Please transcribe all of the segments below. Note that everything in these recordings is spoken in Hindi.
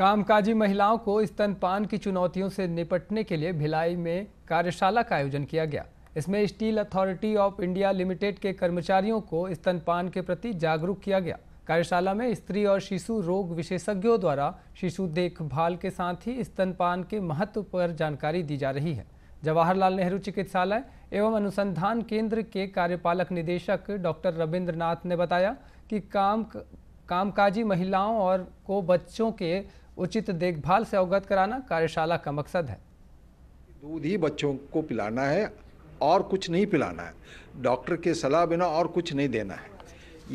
कामकाजी महिलाओं को स्तनपान की चुनौतियों से निपटने के लिए भिलाई में कार्यशाला का आयोजन किया गया इसमें Steel Authority of India Limited के कर्मचारियों को स्तनपान के प्रति जागरूक किया गया कार्यशाला में स्त्री और शिशु रोग विशेषज्ञों द्वारा शिशु देखभाल के साथ ही स्तनपान के महत्व पर जानकारी दी जा रही है जवाहरलाल नेहरू चिकित्सालय एवं अनुसंधान केंद्र के कार्यपालक निदेशक डॉक्टर रविंद्र नाथ ने बताया कि काम कामकाजी महिलाओं और को बच्चों के उचित देखभाल से अवगत कराना कार्यशाला का मकसद है दूध ही बच्चों को पिलाना है और कुछ नहीं पिलाना है डॉक्टर के सलाह बिना और कुछ नहीं देना है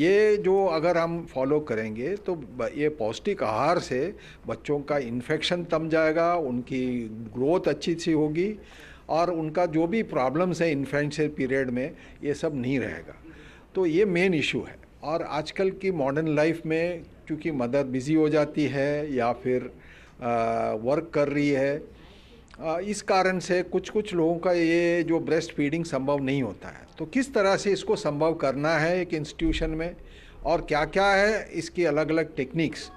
ये जो अगर हम फॉलो करेंगे तो ये पौष्टिक आहार से बच्चों का इन्फेक्शन तम जाएगा उनकी ग्रोथ अच्छी सी होगी और उनका जो भी प्रॉब्लम्स है इन्फेंशियल पीरियड में ये सब नहीं रहेगा तो ये मेन इशू है और आजकल की मॉडर्न लाइफ में क्योंकि मदर बिज़ी हो जाती है या फिर वर्क कर रही है इस कारण से कुछ कुछ लोगों का ये जो ब्रेस्ट फीडिंग संभव नहीं होता है तो किस तरह से इसको संभव करना है एक इंस्टीट्यूशन में और क्या क्या है इसकी अलग अलग टेक्निक्स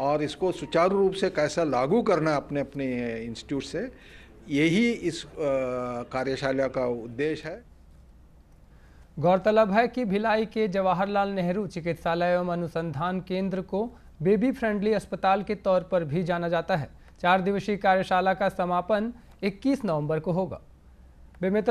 और इसको सुचारू रूप से कैसा लागू करना अपने अपने इंस्टीट्यूट से यही इस कार्यशाला का उद्देश्य है गौरतलब है कि भिलाई के जवाहरलाल नेहरू चिकित्सालय एवं अनुसंधान केंद्र को बेबी फ्रेंडली अस्पताल के तौर पर भी जाना जाता है चार दिवसीय कार्यशाला का समापन 21 नवंबर को होगा बेमित्र